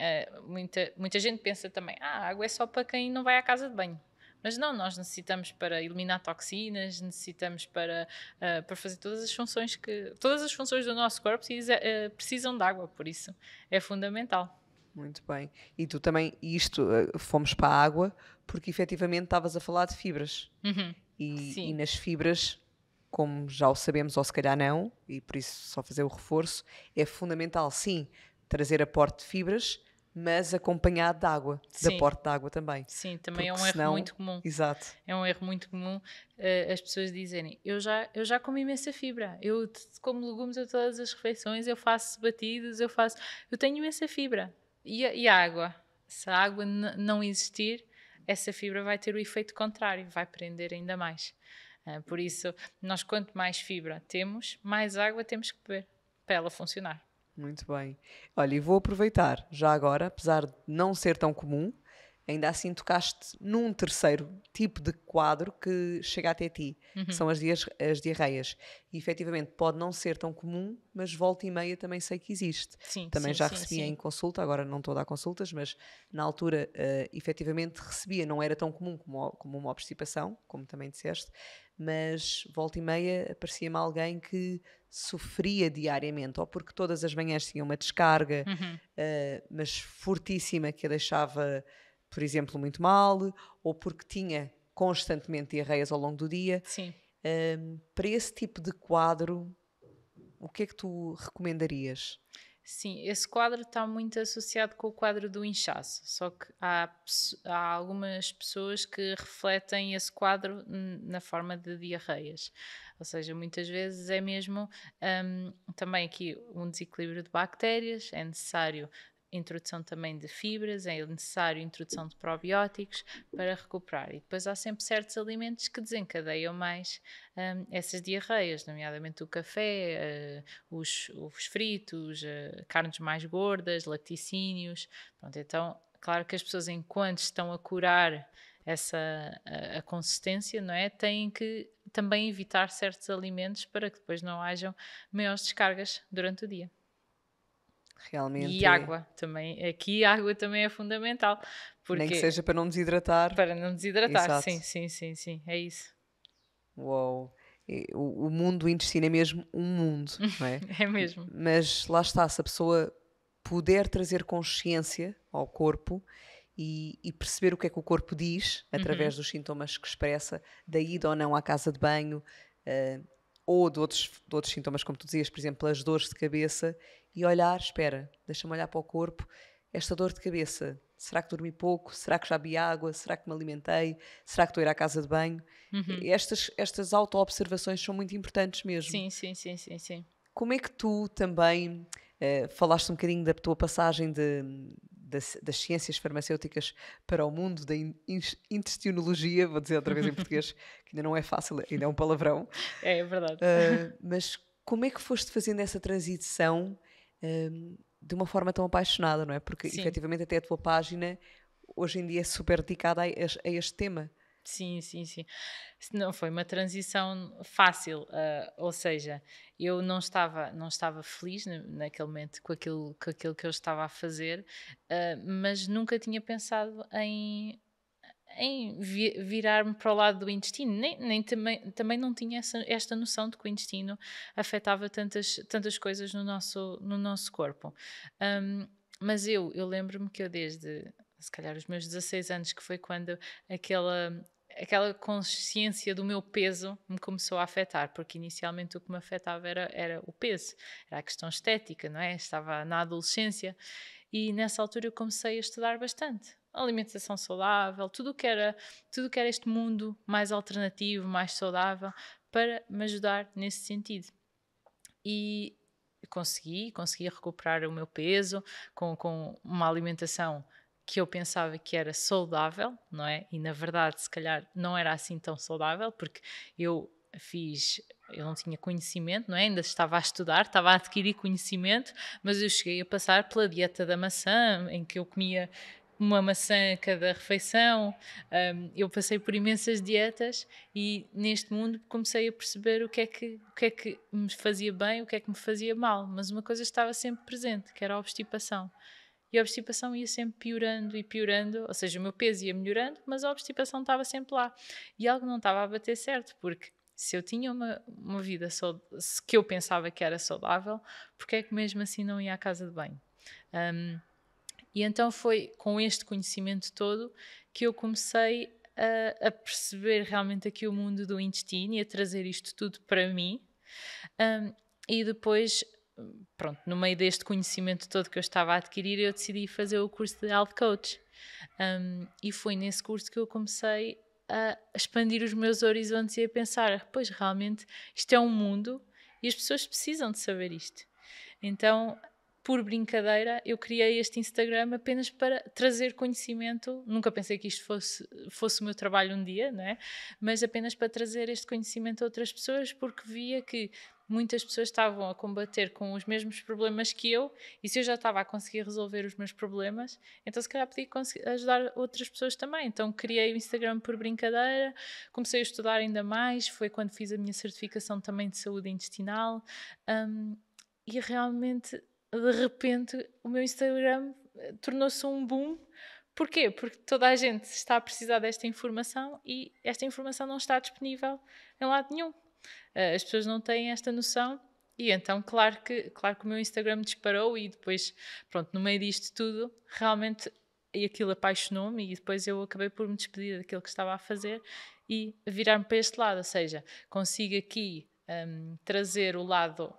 [SPEAKER 2] eh, muita, muita gente pensa também, ah, a água é só para quem não vai à casa de banho. Mas não, nós necessitamos para eliminar toxinas, necessitamos para, uh, para fazer todas as funções que. Todas as funções do nosso corpo precisa, uh, eh, precisam de água, por isso é fundamental.
[SPEAKER 1] Muito bem. E tu também, isto, fomos para a água, porque efetivamente estavas a falar de fibras. Uhum. E, e nas fibras como já o sabemos, ou se calhar não, e por isso só fazer o reforço, é fundamental, sim, trazer aporte de fibras, mas acompanhado de água, Sim. da porta de água também. Sim, também Porque é um senão... erro muito comum. Exato.
[SPEAKER 2] É um erro muito comum uh, as pessoas dizerem: eu já, eu já como imensa fibra, eu como legumes a todas as refeições, eu faço batidos, eu faço. Eu tenho imensa fibra. E, e a água? Se a água não existir, essa fibra vai ter o efeito contrário, vai prender ainda mais. Uh, por isso, nós quanto mais fibra temos, mais água temos que beber para ela funcionar.
[SPEAKER 1] Muito bem. Olha, e vou aproveitar já agora, apesar de não ser tão comum, ainda assim tocaste num terceiro tipo de quadro que chega até ti, uhum. que são as, dias, as diarreias. E efetivamente pode não ser tão comum, mas volta e meia também sei que existe. Sim, também sim, já sim, recebia sim. em consulta, agora não estou a dar consultas, mas na altura uh, efetivamente recebia, não era tão comum como, como uma obstipação, como também disseste, mas volta e meia aparecia-me alguém que sofria diariamente, ou porque todas as manhãs tinha uma descarga, uhum. uh, mas fortíssima, que a deixava, por exemplo, muito mal, ou porque tinha constantemente diarreias ao longo do dia. Sim. Uh, para esse tipo de quadro, o que é que tu recomendarias?
[SPEAKER 2] Sim, esse quadro está muito associado com o quadro do inchaço, só que há, há algumas pessoas que refletem esse quadro na forma de diarreias. Ou seja, muitas vezes é mesmo um, também aqui um desequilíbrio de bactérias, é necessário introdução também de fibras, é necessário introdução de probióticos para recuperar. E depois há sempre certos alimentos que desencadeiam mais hum, essas diarreias, nomeadamente o café, uh, os, ovos fritos, uh, carnes mais gordas, laticínios. Pronto, então, claro que as pessoas, enquanto estão a curar essa a, eh, a, consistência, não é? Têm que também evitar certos alimentos para que depois não hajam maiores descargas durante o dia.
[SPEAKER 1] Realmente. E é. água
[SPEAKER 2] também. Aqui água também é fundamental. Porque... Nem que seja para não desidratar. Para não desidratar, Exato. sim, sim, sim, sim. É isso. Uou!
[SPEAKER 1] O, mundo mundo intestino é mesmo um mundo, não é? é mesmo. Mas lá está, se a pessoa puder trazer consciência ao corpo e, e, perceber o que é que o corpo diz através uhum. dos sintomas que expressa, da ida ou não à casa de banho, uh, ou de outros, de outros sintomas, como tu dizias, por exemplo, as dores de cabeça, e olhar, espera, deixa-me olhar para o corpo, esta dor de cabeça, será que dormi pouco? Será que já bebi água? Será que me alimentei? Será que estou a ir à casa de banho? Uhum. Estas, estas auto-observações são muito importantes mesmo. Sim, sim, sim, sim, sim. Como é que tu também uh, falaste um bocadinho da tua passagem de, das, das, ciências farmacêuticas para o mundo da in, in, vou dizer outra vez em português, que ainda não é fácil, ainda é um palavrão.
[SPEAKER 2] É, é verdade. Uh,
[SPEAKER 1] mas como é que foste fazendo essa transição um, de uma forma tão apaixonada, não é? Porque sim. efetivamente até a tua página hoje em dia é super dedicada a, a este tema.
[SPEAKER 2] Sim, sim, sim. Não foi uma transição fácil, uh, ou seja, eu não estava, não estava feliz naquele momento com aquilo, com aquilo que eu estava a fazer, uh, mas nunca tinha pensado em em vi, virar-me para o lado do intestino. Nem, nem também, também não tinha essa, esta noção de que o intestino afetava tantas, tantas coisas no nosso, no nosso corpo. Um, mas eu, eu lembro-me que eu desde, se calhar, os meus 16 anos, que foi quando aquela aquela consciência do meu peso me começou a afetar, porque inicialmente o que me afetava era, era o peso, era a questão estética, não é? Estava na adolescência e nessa altura eu comecei a estudar bastante alimentação saudável, tudo que era, tudo que era este mundo mais alternativo, mais saudável, para me ajudar nesse sentido. E consegui, consegui recuperar o meu peso com, com uma alimentação que eu pensava que era saudável, não é? E na verdade, se calhar não era assim tão saudável, porque eu fiz, eu não tinha conhecimento, não é? Ainda estava a estudar, estava a adquirir conhecimento, mas eu cheguei a passar pela dieta da maçã, em que eu comia uma maçã a cada refeição. Um, eu passei por imensas dietas e neste mundo comecei a perceber o que, é que, o que é que me fazia bem, o que é que me fazia mal. Mas uma coisa estava sempre presente, que era a obstipação. E a obstipação ia sempre piorando e piorando, ou seja, o meu peso ia melhorando, mas a obstipação estava sempre lá. E algo não estava a bater certo, porque se eu tinha uma, uma vida que eu pensava que era saudável, porque é que mesmo assim não ia à casa de banho? Um, e então foi com este conhecimento todo que eu comecei a, a perceber realmente aqui o mundo do intestino e a trazer isto tudo para mim. Um, e depois, pronto, no meio deste conhecimento todo que eu estava a adquirir, eu decidi fazer o curso de Health Coach. Um, e foi nesse curso que eu comecei a expandir os meus horizontes e a pensar, pois realmente isto é um mundo e as pessoas precisam de saber isto. Então por brincadeira, eu criei este Instagram apenas para trazer conhecimento. Nunca pensei que isto fosse, fosse o meu trabalho um dia, não é? mas apenas para trazer este conhecimento a outras pessoas, porque via que muitas pessoas estavam a combater com os mesmos problemas que eu, e se eu já estava a conseguir resolver os meus problemas, então se calhar podia ajudar outras pessoas também. Então criei o Instagram por brincadeira, comecei a estudar ainda mais, foi quando fiz a minha certificação também de saúde intestinal, um, e realmente de repente o meu Instagram eh, tornou-se um boom. Porquê? Porque toda a gente está a precisar desta informação e esta informação não está disponível em lado nenhum. Eh, as pessoas não têm esta noção e então, claro que, claro que o meu Instagram disparou e depois, pronto, no meio disto tudo, realmente e aquilo apaixonou-me e depois eu acabei por me despedir daquilo que estava a fazer e virar-me para este lado, ou seja, consigo aqui um, trazer o lado,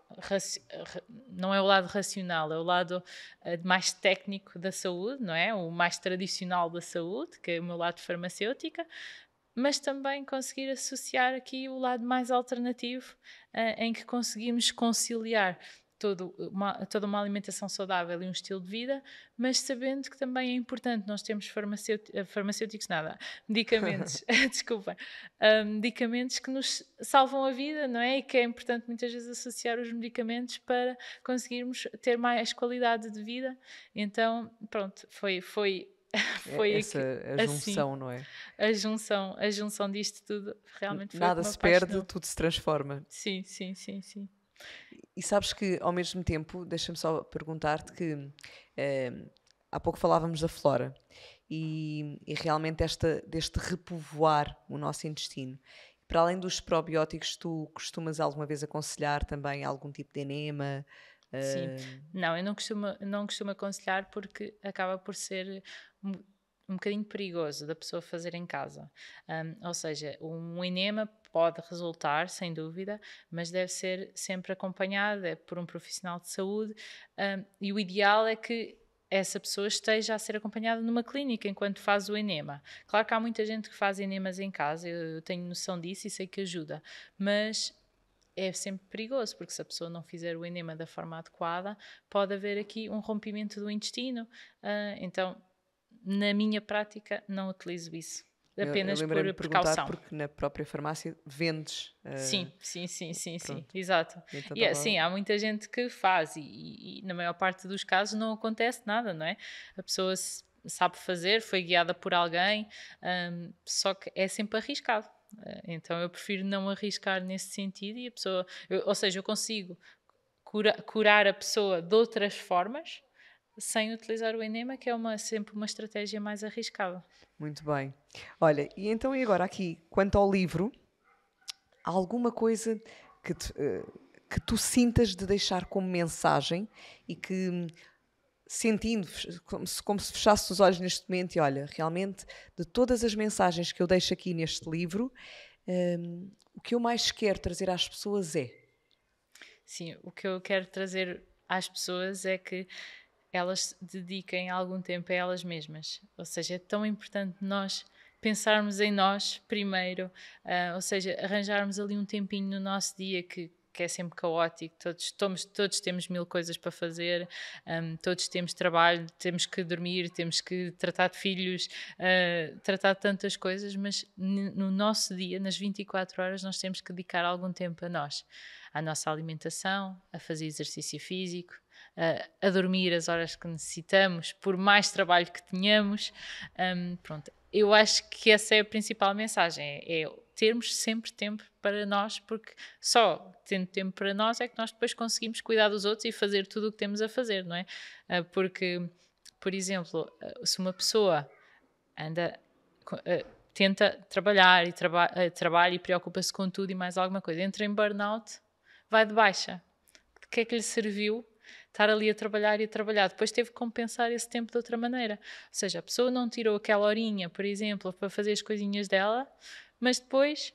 [SPEAKER 2] não é o lado racional, é o lado uh, mais técnico da saúde, não é? O mais tradicional da saúde, que é o meu lado farmacêutica, mas também conseguir associar aqui o lado mais alternativo, uh, em que conseguimos conciliar todo uma, toda uma alimentação saudável e um estilo de vida, mas sabendo que também é importante, nós temos eh, farmacêuticos, nada, medicamentos, desculpa, hum, medicamentos que nos salvam a vida, não é? E que é importante muitas vezes associar os medicamentos para conseguirmos ter mais qualidade de vida. Então, pronto, foi. foi é foi Essa, aqui, a assim, junção, assim, não é? A junção, a junção disto tudo realmente foi Nada se perde,
[SPEAKER 1] tudo se transforma.
[SPEAKER 2] Sim, sim, sim, sim.
[SPEAKER 1] E sabes que, ao mesmo tempo, deixa-me só perguntar-te que eh, há pouco falávamos da flora e, e, realmente esta, deste repovoar o nosso intestino. Para além dos probióticos, tu costumas alguma vez aconselhar também algum tipo de enema? Sim, eh,
[SPEAKER 2] não, eu não costumo, não costumo aconselhar porque acaba por ser um bocadinho perigoso da pessoa fazer em casa. Um, ou seja, um enema pode resultar, sem dúvida, mas deve ser sempre acompanhada é por um profissional de saúde um, e o ideal é que essa pessoa esteja a ser acompanhada numa clínica enquanto faz o enema. Claro que há muita gente que faz enemas em casa, eu tenho noção disso e sei que ajuda, mas é sempre perigoso, porque se a pessoa não fizer o enema da forma adequada, pode haver aqui um rompimento do intestino. Uh, então, na minha prática, não utilizo isso apenas eu, eu por precaução.
[SPEAKER 1] Porque na própria farmácia vendes. Uh, sim, sim,
[SPEAKER 2] sim, sim, pronto. sim, exato. Então, e, é tá sim, há muita gente que faz e, e, e, na maior parte dos casos não acontece nada, não é? A pessoa sabe fazer, foi guiada por alguém, um, só que é sempre arriscado. Eh, então eu prefiro não arriscar nesse sentido e a pessoa, eu, ou seja, eu consigo cura, curar a pessoa de outras formas sem utilizar o enema, que é uma, sempre uma estratégia mais arriscada.
[SPEAKER 1] Muito bem. Olha, e então e agora aqui, quanto ao livro, há alguma coisa que, te, eh, que tu sintas de deixar como mensagem e que hum, sentindo como se, como se fechasse os olhos neste momento e olha, realmente de todas as mensagens que eu deixo aqui neste livro, um, o que eu mais quero trazer às pessoas é?
[SPEAKER 2] Sim, o que eu quero trazer às pessoas é que elas dediquem algum tempo a elas mesmas. Ou seja, é tão importante nós pensarmos em nós primeiro, uh, ou seja, arranjarmos ali um tempinho no nosso dia que, que é sempre caótico, todos, todos temos mil coisas para fazer, um, ah, todos temos trabalho, temos que dormir, temos que tratar de filhos, uh, tratar de tantas coisas, mas no nosso dia, nas 24 horas, nós temos que dedicar algum tempo a nós, à nossa alimentação, a fazer exercício físico, a, a dormir as horas que necessitamos, por mais trabalho que tenhamos. Um, pronto, eu acho que essa é a principal mensagem, é, é termos sempre tempo para nós, porque só tendo tempo para nós é que nós depois conseguimos cuidar dos outros e fazer tudo o que temos a fazer, não é? Ah, porque, por exemplo, ah, se uma pessoa anda ah, tenta trabalhar e traba, trabalha e preocupa-se com tudo e mais alguma coisa, entra em burnout, vai de baixa. De que é que lhe serviu estar ali a trabalhar e a trabalhar. Depois teve que compensar esse tempo de outra maneira. Ou seja, a pessoa não tirou aquela horinha, por exemplo, para fazer as coisinhas dela, mas depois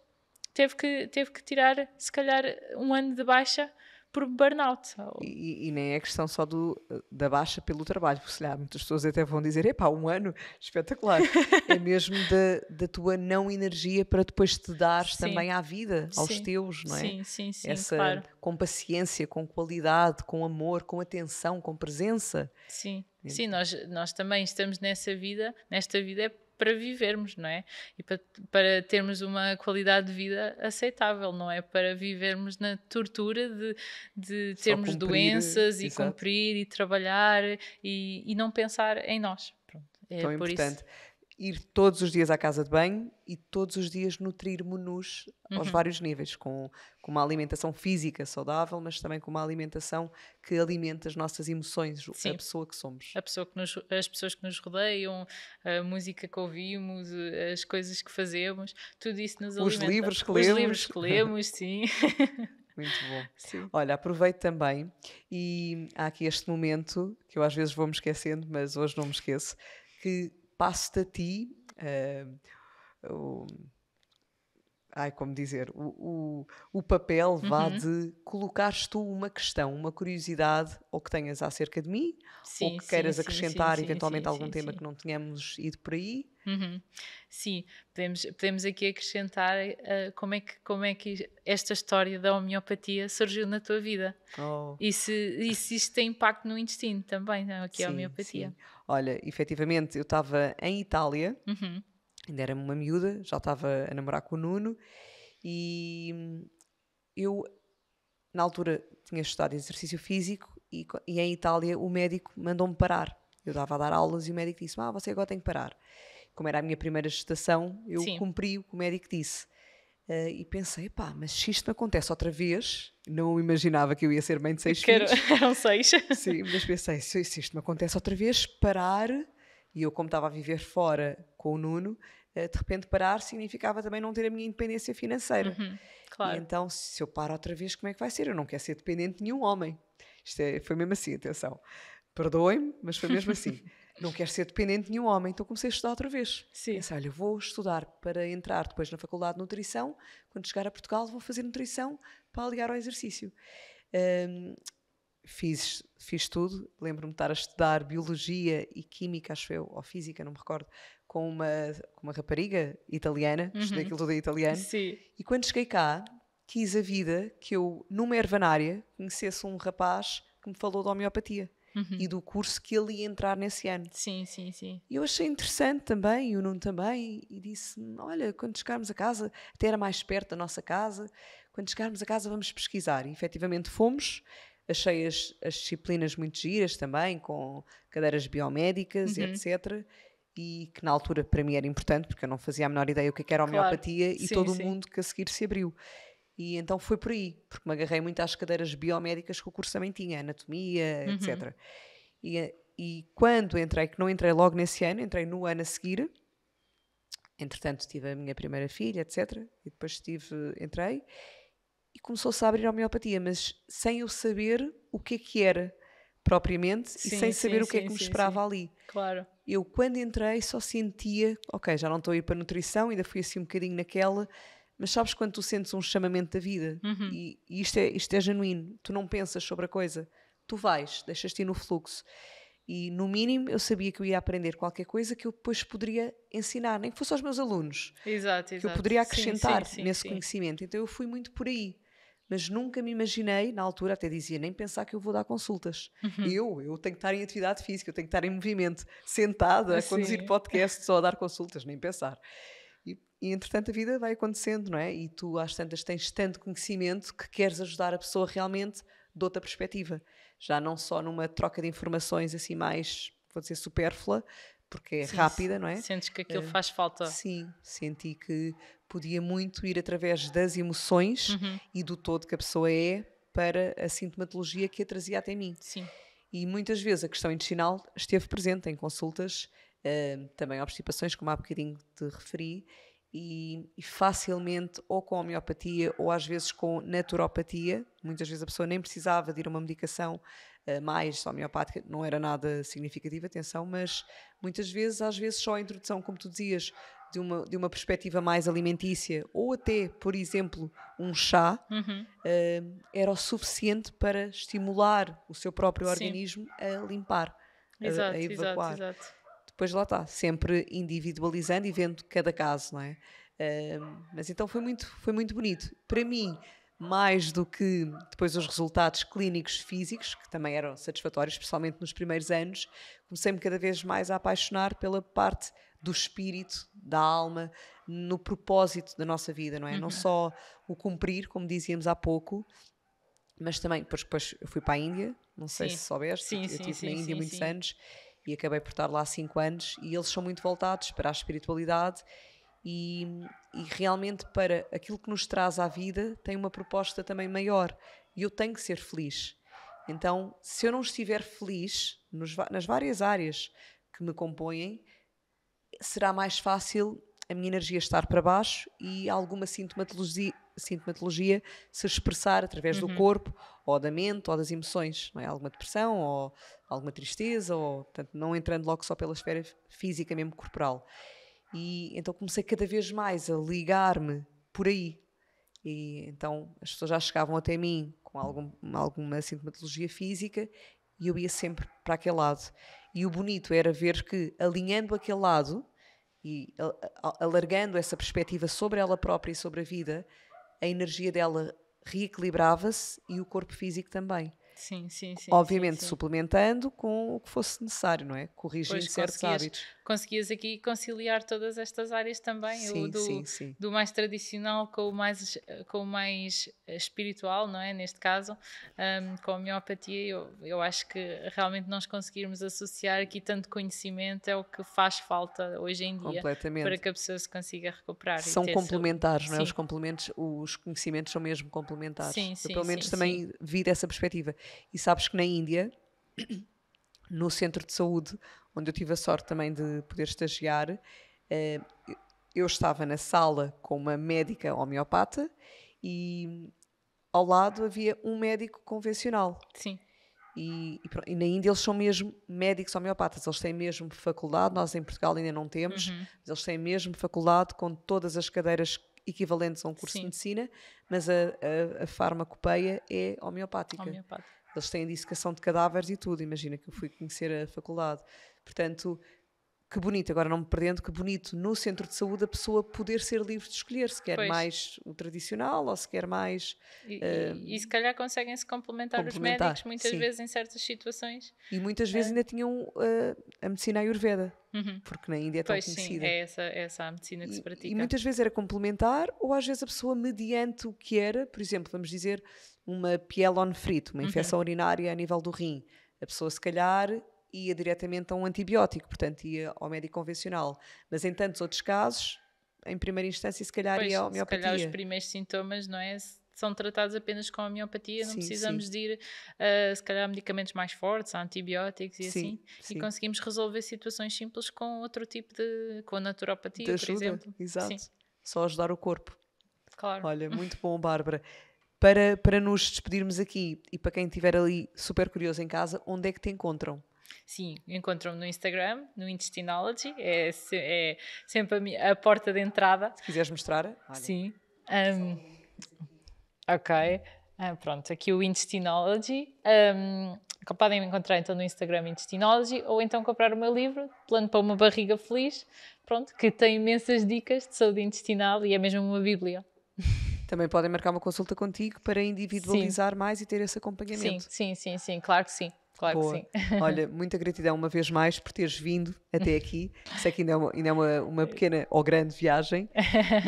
[SPEAKER 2] teve que, teve que tirar, se calhar, um ano de baixa por burnout.
[SPEAKER 1] E, e, nem é questão só do, da baixa pelo trabalho, porque se lá, muitas pessoas até vão dizer: epá, um ano espetacular. é mesmo da, da tua não energia para depois te dar também à vida, aos sim. teus, não é? Sim, sim, sim. Essa, claro. Com paciência, com qualidade, com amor, com atenção, com presença.
[SPEAKER 2] Sim, é sim, sim nós, nós também estamos nessa vida, nesta vida é para vivermos, não é? E para, para termos uma qualidade de vida aceitável, não é? Para vivermos na tortura de, de termos cumprir, doenças e cumprir e trabalhar e, e não pensar em nós. Pronto, é Tão por importante. isso
[SPEAKER 1] ir todos os dias à casa de banho e todos os dias nutrir-me-nos uhum. aos vários níveis, com, com uma alimentação física saudável, mas também com uma alimentação que alimenta as nossas emoções, Sim. a pessoa que somos.
[SPEAKER 2] A pessoa que nos, as pessoas que nos rodeiam, a música que ouvimos, as coisas que fazemos, tudo isso nos alimenta. Os livros que lemos. Os livros que lemos, sim. Muito bom. Sim.
[SPEAKER 1] Olha, aproveito também e há aqui este momento que eu às vezes vou me esquecendo, mas hoje não me esqueço, que a ti Uh, o, ai, como dizer, o, o, o papel vá uhum. de colocares tu uma questão, uma curiosidade, ou que tenhas acerca de mim, sim, ou que queiras sim, acrescentar sim, eventualmente algum tema que não tenhamos ido por
[SPEAKER 2] aí. Uhum. Sim, podemos, podemos aqui acrescentar uh, como, é que, como é que esta história da homeopatia surgiu na tua vida oh. e, se, e se isto tem impacto no intestino também, não? aqui é? é a homeopatia.
[SPEAKER 1] Sim. Olha, efetivamente, eu estava em Itália, uhum. ainda era uma miúda, já estava a namorar com o Nuno, e hum, eu, na altura, tinha estudado exercício físico e, e em Itália o médico mandou-me parar. Eu estava a dar aulas e o médico disse: Ah, você agora tem que parar. Como era a minha primeira gestação, eu Sim. cumpri o que o médico disse. Uh, e pensei, pá, mas se isto me acontece outra vez, não imaginava que eu ia ser mãe de seis Quero, filhos. Eram seis. Sim, mas pensei, se, se isto me acontece outra vez, parar, e eu como estava a viver fora com o Nuno, uh, de repente parar significava também não ter a minha independência financeira. Uhum, claro. E então, se eu paro outra vez, como é que vai ser? Eu não quero ser dependente de nenhum homem. Isto é, foi mesmo assim, atenção. Perdoem-me, mas foi mesmo assim não quero ser dependente de nenhum homem, então comecei a estudar outra vez. Sim. Pensei, olha, vou estudar para entrar depois na Faculdade de Nutrição, quando chegar a Portugal vou fazer nutrição para ligar ao exercício. Um, fiz, fiz tudo, lembro-me de estar a estudar Biologia e Química, acho eu, ou Física, não me recordo, com uma, com uma rapariga italiana, uhum. estudei aquilo tudo em italiano. Sim. E quando cheguei cá, quis a vida que eu, numa ervanária, conhecesse um rapaz que me falou de homeopatia uhum. e do curso que ele ia entrar nesse ano. Sim, sim, sim. E eu achei interessante também, e o Nuno também, e disse olha, quando chegarmos a casa, até era mais perto da nossa casa, quando chegarmos a casa vamos pesquisar. E efetivamente fomos, achei as, as disciplinas muito giras também, com cadeiras biomédicas uhum. e etc., e que na altura para mim era importante porque eu não fazia a menor ideia o que, é era homeopatia claro. e sim, todo o mundo que a seguir se abriu. E então foi por aí, porque me agarrei muito às cadeiras biomédicas que o curso também tinha, anatomia, uhum. etc. E, e, quando entrei, que não entrei logo nesse ano, entrei no ano a seguir. Entretanto, tive a minha primeira filha, etc. E depois tive, entrei e começou-se a abrir a homeopatia, mas sem eu saber o que é que era propriamente sim, e sem sim, saber o que é que me esperava ali. Claro. Eu, quando entrei, só sentia, ok, já não estou a ir para a nutrição, ainda fui assim um bocadinho naquela mas sabes quando tu sentes um chamamento da vida? Uhum. E, e, isto, é, isto é genuíno. Tu não pensas sobre a coisa. Tu vais, deixas-te ir no fluxo. E no mínimo eu sabia que eu ia aprender qualquer coisa que eu depois poderia ensinar, nem que fosse aos meus alunos. Exato, exato. Que eu poderia acrescentar sim, sim, nesse sim, conhecimento. Então eu fui muito por aí. Mas nunca me imaginei, na altura até dizia, nem pensar que eu vou dar consultas. Uhum. Eu, eu tenho que estar em atividade física, eu tenho que estar em movimento, sentada, a conduzir podcasts ou a dar consultas, nem pensar. E entretanto a vida vai acontecendo, não é? E tu às tantas tens tanto conhecimento que queres ajudar a pessoa realmente de outra perspectiva. Já não só numa troca de informações assim mais, vou dizer, supérflua, porque é sim, rápida, não é? Sentes que aquilo uh, faz falta. Sim, senti que podia muito ir através das emoções uhum. e do todo que a pessoa é para a sintomatologia que a trazia até mim. Sim. E muitas vezes a questão intestinal esteve presente em consultas, uh, também obstipações, como há bocadinho te referi, e, e, facilmente ou com homeopatia ou às vezes com naturopatia, muitas vezes a pessoa nem precisava de ir a uma medicação uh, mais homeopática, não era nada significativa, atenção, mas muitas vezes, às vezes só a introdução, como tu dizias, de uma, de uma perspectiva mais alimentícia ou até, por exemplo, um chá, uhum. uh, era o suficiente para estimular o seu próprio Sim. organismo a limpar, exato, a, a, evacuar. Exato, exato depois lá está, sempre individualizando e vendo cada caso, não é? Uh, mas então foi muito, foi muito bonito. Para mim, mais do que depois os resultados clínicos físicos, que também eram satisfatórios, especialmente nos primeiros anos, comecei-me cada vez mais a apaixonar pela parte do espírito, da alma, no propósito da nossa vida, não é? Uhum. Não só o cumprir, como dizíamos há pouco, mas também, depois, depois eu fui para a Índia, não sei sim. se soubeste, sim, eu estive na Índia sim, muitos anos, e acabei por estar lá cinco anos e eles são muito voltados para a espiritualidade e, e, realmente para aquilo que nos traz à vida tem uma proposta também maior e eu tenho que ser feliz. Então, se eu não estiver feliz nos, nas várias áreas que me compõem, será mais fácil a minha energia estar para baixo e alguma sintomatologia, sintomatologia se expressar através uhum. do corpo, ou da mente, ou das emoções, não é? Alguma depressão, ou alguma tristeza, ou portanto, não entrando logo só pela esfera física mesmo corporal. E então comecei cada vez mais a ligar-me por aí. E então as pessoas já chegavam até mim com algum, alguma sintomatologia física e eu ia sempre para aquele lado. E o bonito era ver que alinhando aquele lado e alargando essa perspectiva sobre ela própria e sobre a vida, a energia dela reequilibrava-se e o corpo físico também. Sim, sim, sim. Obviamente sim, sim. suplementando com o que fosse necessário, não é? Corrigindo pois, certos conseguias. hábitos
[SPEAKER 2] conseguias aqui conciliar todas estas áreas também, sim, o do, sim, sim. do mais tradicional com o mais, com o mais eh, espiritual, não é? Neste caso, um, com a homeopatia, eu, eu acho que realmente nós conseguirmos associar aqui tanto conhecimento é o que faz falta hoje em dia para que a pessoa se consiga recuperar. São complementares, não é? Os
[SPEAKER 1] complementos, os conhecimentos são mesmo complementares. Sim, sim, eu pelo menos também vi dessa perspectiva. E sabes que na Índia no centro de saúde onde eu tive a sorte também de poder estagiar, eh, eu estava na sala com uma médica homeopata e ao lado havia um médico convencional. Sim. E, e, e, na Índia eles são mesmo médicos homeopatas, eles têm mesmo faculdade, nós em Portugal ainda não temos, uhum. mas eles têm mesmo faculdade com todas as cadeiras equivalentes a um curso Sim. de medicina, mas a, a, a farmacopeia é homeopática. Homeopata. Eles têm de dissecação de cadáveres e tudo, imagina que eu fui conhecer a faculdade. Portanto, que bonito, agora não me perdendo, que bonito no centro de saúde a pessoa poder ser livre de escolher se quer pois. mais o tradicional ou se quer mais.
[SPEAKER 2] E, uh, e, eh, e se calhar conseguem se complementar, complementar os médicos muitas sim. vezes em certas situações.
[SPEAKER 1] E muitas vezes é. ainda tinham uh, a medicina ayurveda, uhum. porque na Índia é tão pois, conhecida. Sim, é
[SPEAKER 2] essa, é essa a medicina que e, se pratica. E muitas
[SPEAKER 1] vezes era complementar, ou às vezes a pessoa, mediante o que era, por exemplo, vamos dizer, uma pielonefrite, uma uhum. infecção uhum. urinária a nível do rim. A pessoa, se calhar, ia diretamente a um antibiótico, portanto ia ao médico convencional. Mas em tantos outros casos, em primeira instância, se calhar pois, ia à homeopatia. Se calhar os
[SPEAKER 2] primeiros sintomas, não é? São tratados apenas com homeopatia, não sim, precisamos sim. de ir, uh, se calhar, a medicamentos mais fortes, a antibióticos e sim, assim. E conseguimos resolver situações simples com outro tipo de. com a naturopatia, ajuda, por exemplo. Exato.
[SPEAKER 1] Só ajudar o corpo. Claro. Olha, muito bom, Bárbara. Para, para nos despedirmos aqui e para quem estiver ali super curioso em casa, onde é que te encontram?
[SPEAKER 2] Sim, encontram-me no Instagram, no Intestinology, é, se, é sempre a, a, porta de entrada. Se quiseres mostrar, olha. Sim. Um, ok. Ah, pronto, aqui o Intestinology. Um, podem me encontrar então no Instagram Intestinology ou então comprar o meu livro, Plano para uma Barriga Feliz, pronto, que tem imensas dicas de saúde intestinal e é mesmo uma bíblia. Também podem marcar uma consulta contigo para individualizar sim. mais e ter esse acompanhamento. Sim, sim, sim, sim, claro que sim. Claro Boa. que sim. Olha,
[SPEAKER 1] muita gratidão uma vez mais por teres vindo até aqui. Sei que ainda é uma, ainda é uma, uma pequena ou grande viagem.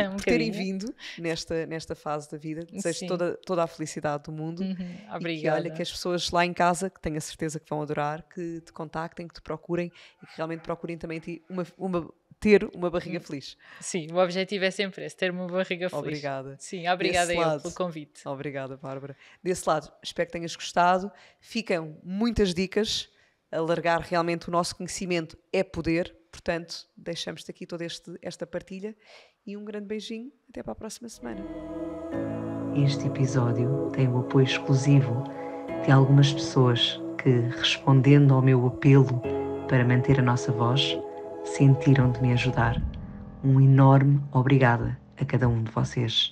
[SPEAKER 1] um por terem vindo nesta, nesta fase da vida. Desejo toda, toda a felicidade do mundo. Uhum. Obrigada. E que, olha, que as pessoas lá em casa, que tenho a certeza que vão adorar, que te contactem, que te procurem e que realmente procurem também ti uma, uma ter uma barriga hum. feliz.
[SPEAKER 2] Sim, o objetivo é sempre esse, ter uma barriga feliz. Obrigada. Sim, obrigada eu lado, pelo
[SPEAKER 1] convite. Obrigada, Bárbara. Desse lado, espero que tenhas gostado. Ficam muitas dicas. Alargar realmente o nosso conhecimento é poder. Portanto, deixamos-te aqui toda este, esta partilha e um grande beijinho. Até para a próxima semana. Este episódio tem o apoio exclusivo de algumas pessoas que, respondendo ao meu apelo para manter a nossa voz, sentiram de me ajudar.
[SPEAKER 2] Um enorme obrigada a cada um de vocês.